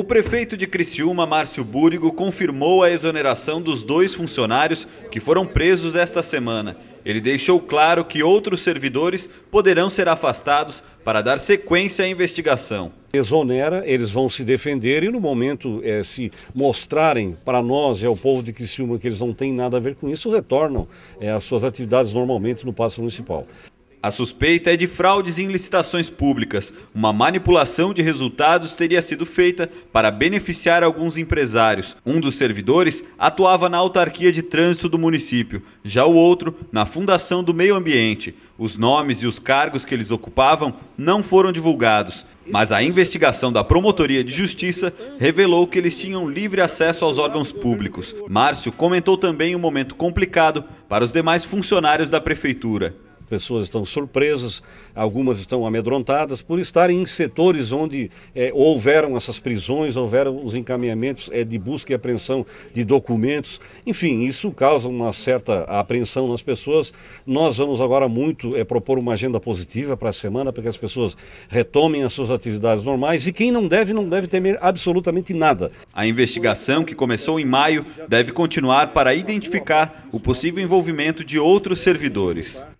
O prefeito de Criciúma, Márcio Búrigo, confirmou a exoneração dos dois funcionários que foram presos esta semana. Ele deixou claro que outros servidores poderão ser afastados para dar sequência à investigação. Exonera, eles vão se defender e no momento é, se mostrarem para nós e ao povo de Criciúma que eles não têm nada a ver com isso, retornam eh, às é, suas atividades normalmente no Passo Municipal. A suspeita é de fraudes em licitações públicas. Uma manipulação de resultados teria sido feita para beneficiar alguns empresários. Um dos servidores atuava na autarquia de trânsito do município, já o outro na Fundação do Meio Ambiente. Os nomes e os cargos que eles ocupavam não foram divulgados, mas a investigação da Promotoria de Justiça revelou que eles tinham livre acesso aos órgãos públicos. Márcio comentou também um momento complicado para os demais funcionários da prefeitura pessoas estão surpresas, algumas estão amedrontadas por estarem em setores onde é, houveram essas prisões, houveram os encaminhamentos é, de busca e apreensão de documentos. Enfim, isso causa uma certa apreensão nas pessoas. Nós vamos agora muito é, propor uma agenda positiva para a semana, para que as pessoas retomem as suas atividades normais e quem não deve, não deve temer absolutamente nada. A investigação, que começou em maio, deve continuar para identificar o possível envolvimento de outros servidores.